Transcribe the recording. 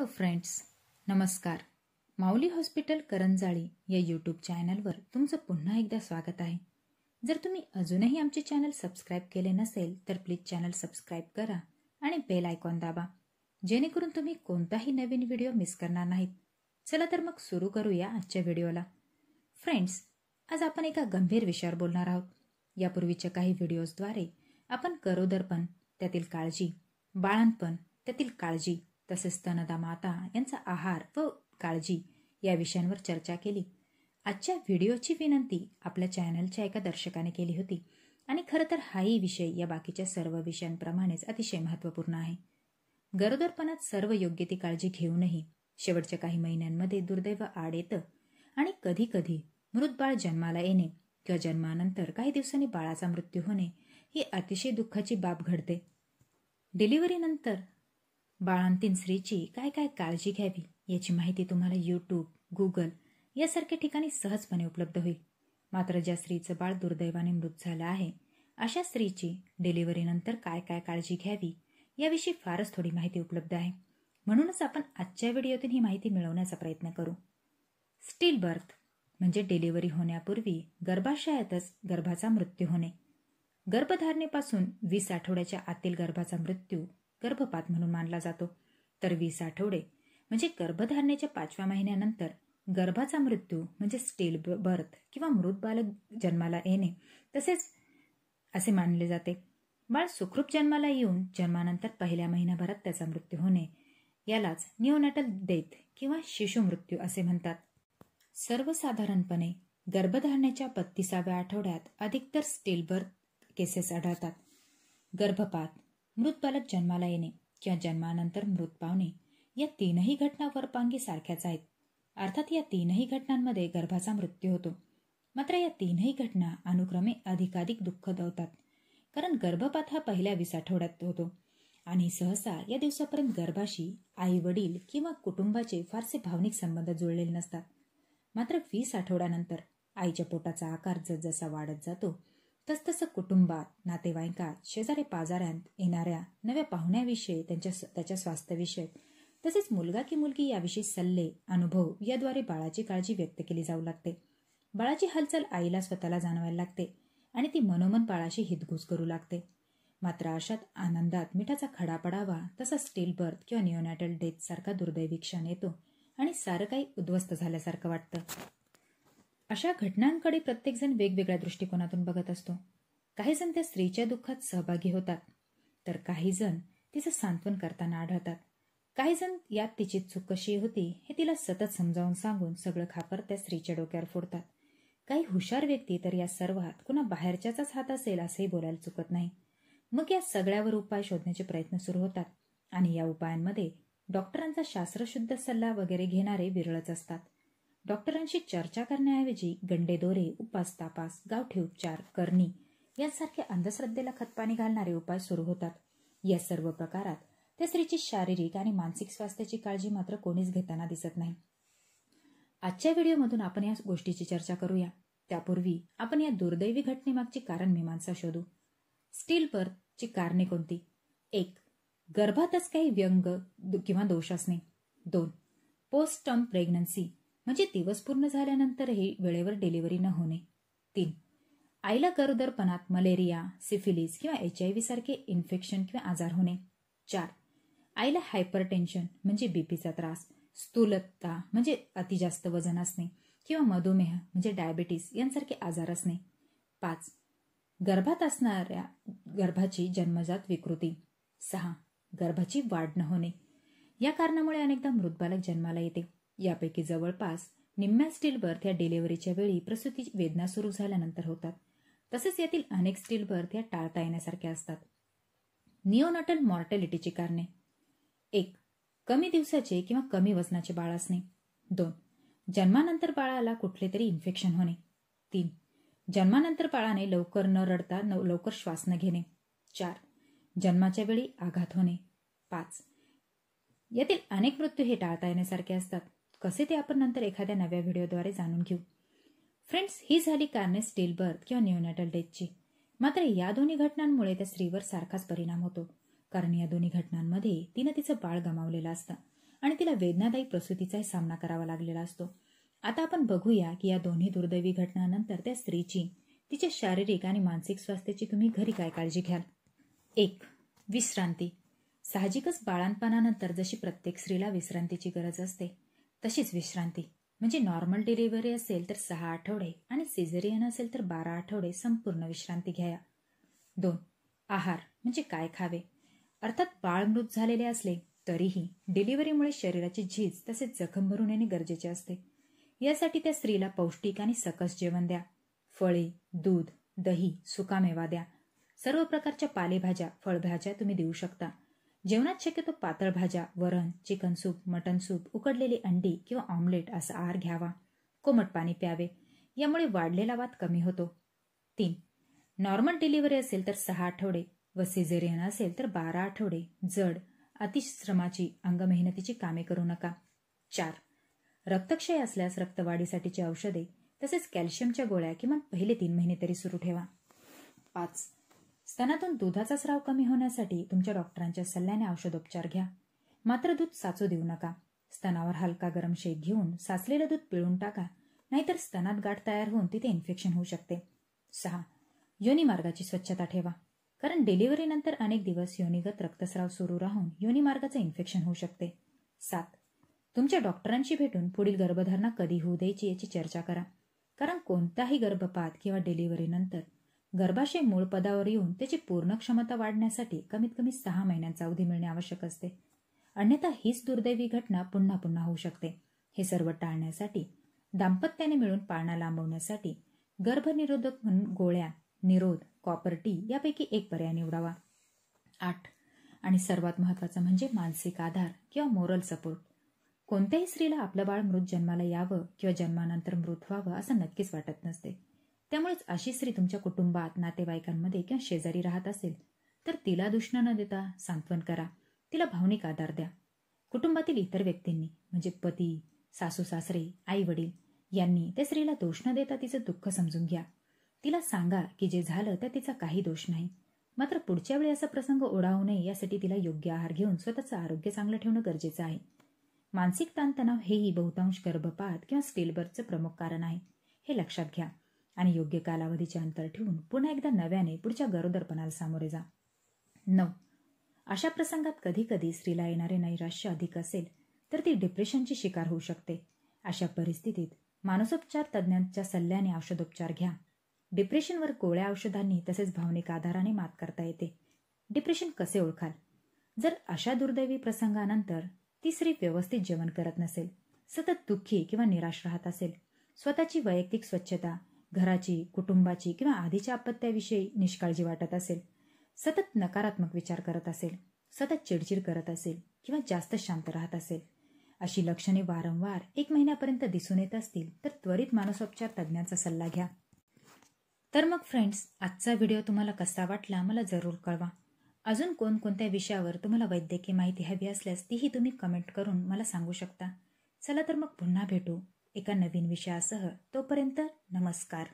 hello friends नमस्कार माऊली hospital करंजाळी या YouTube चॅनलवर तुमचं पुन्हा एकदा स्वागत आहे जर तुम्ही अजूनही आमचे चॅनल सबस्क्राईब केले नसेल तर प्लीज चॅनल सबस्क्राईब करा आणि बेल आयकॉन दाबा जेणेकरून तुम्ही कोणताही नवीन व्हिडिओ मिस करणार नाहीत चला तर मग सुरू करूया आजच्या व्हिडिओला फ्रेंड्स आज आपण एका गंभीर विषयावर बोलणार आहोत यापूर्वीच्या काही व्हिडिओजद्वारे आपण करोदरपण त्यातील काळजी बाळांपण त्यातील काळजी तसेच स्तनदा माता यांचा आहार व काळजी या विषयांवर चर्चा केली आजच्या व्हिडिओची विनंती आपल्या चॅनलच्या एका दर्शकाने केली होती आणि खरं तर हाही विषय या बाकीच्या सर्व विषयांप्रमाणेच अतिशय महत्त्वपूर्ण आहे गरोदरपणात सर्व योग्य ती काळजी घेऊनही शेवटच्या काही महिन्यांमध्ये दुर्दैव आड येतं आणि कधीकधी मृत बाळ जन्माला येणे किंवा जन्मानंतर काही दिवसांनी बाळाचा मृत्यू होणे ही अतिशय दुःखाची बाब घडते डिलिव्हरीनंतर बाळांतीन स्त्रीची काय काय काळजी घ्यावी याची माहिती तुम्हाला यूट्यूब गुगल यासारख्या ठिकाणी सहजपणे उपलब्ध होईल मात्र ज्या स्त्रीचं बाळ दुर्दैवाने मृत झालं आहे अशा स्त्रीची डिलिव्हरीनंतर काय काय काळजी घ्यावी याविषयी फारच थोडी माहिती उपलब्ध आहे म्हणूनच आपण आजच्या व्हिडिओतून ही माहिती मिळवण्याचा प्रयत्न करू स्टील बर्थ म्हणजे डिलिव्हरी होण्यापूर्वी गर्भाशयातच गर्भाचा मृत्यू होणे गर्भधारणेपासून वीस आठवड्याच्या आतील गर्भाचा मृत्यू गर्भपात म्हणून मानला जातो तर वीस आठवडे म्हणजे गर्भधारणेच्या पाचव्या महिन्यानंतर गर्भाचा मृत्यू म्हणजे स्टील बर्थ किंवा मृत बालक जन्माला येणे तसेच असे मानले जाते बाळ सुखरूप जन्माला येऊन जन्मानंतर पहिल्या महिन्याभरात त्याचा मृत्यू होणे यालाच न्यूनॅटल डेथ किंवा शिशु मृत्यू असे म्हणतात सर्वसाधारणपणे गर्भधारणेच्या बत्तीसाव्या आठवड्यात अधिकतर स्टील बर्थ केसेस आढळतात गर्भपात मृतपालक जन्माला येणे किंवा जन्मानंतर मृत पावणे या तीनही घटना वरपांगी सारख्याच आहेत अर्थात या तीनही घटनांमध्ये गर्भाचा मृत्यू होतो मात्र या तीनही घटना अनुक्रमे अधिकाधिक दुःख दवतात कारण गर्भपात हा पहिल्या वीस आठवड्यात होतो आणि सहसा या दिवसापर्यंत गर्भाशी आई वडील किंवा कुटुंबाचे फारसे भावनिक संबंध जुळलेले नसतात मात्र वीस आठवड्यानंतर आईच्या पोटाचा आकार जसजसा वाढत जातो तसतसं कुटुंबात नातेवाईकात शेजारी पाजाऱ्यांत येणाऱ्या नव्या पाहुण्याविषयी त्यांच्या त्याच्या स्वास्थ्याविषयी तसेच मुलगा की मुलगी याविषयी सल्ले अनुभव याद्वारे बाळाची काळजी व्यक्त केली जाऊ लागते बाळाची हालचाल आईला स्वतःला जाणवायला लागते आणि ती मनोमन बाळाशी हितगुज करू लागते मात्र अशात आनंदात मिठाचा खडा पडावा तसा स्टील बर्थ किंवा नियोनॅटल डेथ सारखा दुर्दैवी क्षण येतो आणि सारं काही उद्ध्वस्त झाल्यासारखं वाटतं अशा घटनांकडे प्रत्येकजण वेगवेगळ्या दृष्टिकोनातून बघत असतो काही जण त्या स्त्रीच्या दुःखात सहभागी होतात तर काही जण तिचं सांत्वन करताना आढळतात काही जण यात तिची चूक कशी होती हे तिला सतत समजावून सांगून सगळं खापर त्या स्त्रीच्या डोक्यावर फोडतात काही हुशार व्यक्ती तर या सर्वात कुणा बाहेरच्याच हात असेल असंही बोलायला चुकत नाही मग या सगळ्यावर उपाय शोधण्याचे प्रयत्न सुरू होतात आणि या उपायांमध्ये डॉक्टरांचा शास्त्रशुद्ध सल्ला वगैरे घेणारे विरळच असतात डॉक्टरांशी चर्चा करण्याऐवजी दोरे उपास तापास गावठी उपचार करणी यांसारखे अंधश्रद्धेला खतपाणी घालणारे उपाय सुरू होतात या सर्व प्रकारात त्या स्त्रीची शारीरिक आणि मानसिक स्वास्थ्याची काळजी मात्र कोणीच घेताना दिसत नाही आजच्या व्हिडिओमधून आपण या गोष्टीची चर्चा करूया त्यापूर्वी आपण या दुर्दैवी घटनेमागची कारण मीमांसा शोधू स्टील बर्थची कारणे कोणती एक गर्भातच काही व्यंग किंवा दोष असणे दोन पोस्ट प्रेग्नन्सी म्हणजे दिवस पूर्ण झाल्यानंतरही वेळेवर डिलिव्हरी न होणे तीन आईला गरोदरपणात मलेरिया सिफिलीस किंवा एच आय व्ही सारखे इन्फेक्शन किंवा आजार होणे चार आईला हायपर टेन्शन म्हणजे बीपीचा त्रास स्थूलता म्हणजे अतिजास्त वजन असणे किंवा मधुमेह म्हणजे डायबिटीस यांसारखे आजार असणे पाच गर्भात असणाऱ्या गर्भाची जन्मजात विकृती सहा गर्भाची वाढ न होणे या कारणामुळे अनेकदा मृतबालक जन्माला येते यापैकी जवळपास निम्म्या बर्थ या डिलिव्हरीच्या वेळी प्रसूती वेदना सुरू झाल्यानंतर होतात तसेच यातील अनेक स्टील बर्थ या टाळता येण्यासारख्या असतात निओनॉटल मॉर्टॅलिटीची कारणे एक कमी दिवसाचे किंवा कमी वजनाचे बाळ असणे दोन जन्मानंतर बाळाला कुठले तरी इन्फेक्शन होणे तीन जन्मानंतर बाळाने लवकर न रडता लवकर श्वास घेणे चार जन्माच्या वेळी आघात होणे पाच यातील अनेक मृत्यू हे टाळता येण्यासारखे असतात कसे ते आपण नंतर एखाद्या नव्या व्हिडिओद्वारे जाणून घेऊ फ्रेंड्स ही झाली कार्नेस स्टील बर्थ किंवा न्यूनॅटल डेथची मात्र या दोन्ही घटनांमुळे त्या स्त्रीवर सारखाच परिणाम होतो कारण या दोन्ही घटनांमध्ये तिनं तिचं बाळ गमावलेलं असतं आणि तिला वेदनादायी प्रसूतीचाही सामना करावा लागलेला असतो आता आपण बघूया की या दोन्ही दुर्दैवी घटनानंतर त्या स्त्रीची तिच्या शारीरिक आणि मानसिक स्वास्थ्याची तुम्ही घरी काय काळजी घ्याल एक विश्रांती साहजिकच बाळांपणानंतर जशी प्रत्येक स्त्रीला विश्रांतीची गरज असते तशीच विश्रांती म्हणजे नॉर्मल डिलिव्हरी असेल तर सहा आठवडे आणि सिझेरियन असेल तर बारा आठवडे संपूर्ण विश्रांती घ्या दोन आहार म्हणजे काय खावे अर्थात बाळ झालेले असले तरीही डिलिव्हरीमुळे शरीराची झीज तसेच जखम भरून येणे गरजेचे असते यासाठी त्या स्त्रीला पौष्टिक आणि सकस जेवण द्या फळे दूध दही सुकामेवा द्या सर्व प्रकारच्या पालेभाज्या फळभाज्या तुम्ही देऊ शकता जेवणात शक्यतो पातळ भाज्या वरण चिकन सूप मटन सूप उकडलेली अंडी किंवा ऑमलेट असा आहार घ्यावा कोमट पाणी प्यावे यामुळे वाढलेला वाद कमी होतो तीन नॉर्मल डिलिव्हरी असेल तर सहा आठवडे व सिझेरियन असेल तर बारा आठवडे जड अतिश्रमाची अंग मेहनतीची कामे करू नका चार रक्तक्षय असल्यास रक्तवाढीसाठीची औषधे तसेच कॅल्शियमच्या गोळ्या किमान पहिले तीन महिने तरी सुरू ठेवा पाच स्तनातून दुधाचा स्राव कमी होण्यासाठी तुमच्या डॉक्टरांच्या सल्ल्याने औषधोपचार घ्या मात्र दूध साचू देऊ नका स्तनावर हलका गरम शेक घेऊन साचलेलं दूध पिळून टाका नाहीतर स्तनात गाठ तयार होऊन तिथे इन्फेक्शन होऊ शकते सहा योनी मार्गाची स्वच्छता ठेवा कारण डिलिव्हरीनंतर अनेक दिवस योनिगत रक्तस्राव सुरू राहून योनी इन्फेक्शन होऊ शकते सात तुमच्या डॉक्टरांशी भेटून पुढील गर्भधारणा कधी होऊ द्यायची याची चर्चा करा कारण कोणताही गर्भपात किंवा डिलिव्हरीनंतर गर्भाशय मूळ पदावर येऊन त्याची पूर्ण क्षमता वाढण्यासाठी कमीत कमी सहा महिन्यांचा अवधी मिळणे आवश्यक असते अन्यथा हीच दुर्दैवी घटना पुन्हा पुन्हा होऊ शकते हे सर्व टाळण्यासाठी दाम्पत्याने मिळून पाळणा लांबवण्यासाठी गर्भनिरोधक म्हणून गोळ्या निरोध कॉपर टी यापैकी एक पर्याय निवडावा आठ आणि सर्वात महत्वाचं म्हणजे मानसिक आधार किंवा मोरल सपोर्ट कोणत्याही स्त्रीला आपलं बाळ मृत जन्माला यावं किंवा जन्मानंतर मृत व्हावं असं नक्कीच वाटत नसते त्यामुळेच अशी स्त्री तुमच्या कुटुंबात नातेवाईकांमध्ये किंवा शेजारी राहत असेल तर तिला दुष्ण न देता सांत्वन करा तिला भावनिक आधार द्या कुटुंबातील इतर व्यक्तींनी म्हणजे पती सासू सासरे आई वडील यांनी त्या स्त्रीला दोष न देता तिचं दुःख समजून घ्या तिला सांगा की जे झालं त्या तिचा काही दोष नाही मात्र पुढच्या वेळी असा प्रसंग ओढावू नये यासाठी तिला योग्य आहार घेऊन स्वतःचं आरोग्य चांगलं ठेवणं गरजेचं आहे मानसिक ताणतणाव हेही बहुतांश गर्भपात किंवा बर्थचं प्रमुख कारण आहे हे लक्षात घ्या आणि योग्य कालावधीचे अंतर ठेवून पुन्हा एकदा नव्याने पुढच्या गरोदरपणाला सामोरे जा नऊ अशा प्रसंगात कधी कधी स्त्रीला येणारे नैराश्य अधिक असेल तर ती डिप्रेशनची शिकार होऊ शकते अशा परिस्थितीत मानसोपचार तज्ज्ञांच्या सल्ल्याने औषधोपचार घ्या डिप्रेशनवर गोळ्या औषधांनी तसेच भावनिक आधाराने मात करता येते डिप्रेशन कसे ओळखाल जर अशा दुर्दैवी प्रसंगानंतर ती स्त्री व्यवस्थित जेवण करत नसेल सतत दुःखी किंवा निराश राहत असेल स्वतःची वैयक्तिक स्वच्छता घराची कुटुंबाची किंवा आधीच्या आपत्त्याविषयी निष्काळजी वाटत असेल सतत नकारात्मक विचार करत असेल सतत चिडचिड करत असेल किंवा जास्त शांत राहत असेल अशी लक्षणे वारंवार एक महिन्यापर्यंत दिसून येत असतील तर त्वरित मानसोपचार तज्ज्ञांचा सल्ला घ्या तर मग फ्रेंड्स आजचा व्हिडिओ तुम्हाला कसा वाटला मला जरूर कळवा अजून कोणकोणत्या विषयावर तुम्हाला वैद्यकीय माहिती हवी असल्यास तीही तुम्ही कमेंट करून मला सांगू शकता चला तर मग पुन्हा भेटू एका नवीन विषयासह तोपर्यंत नमस्कार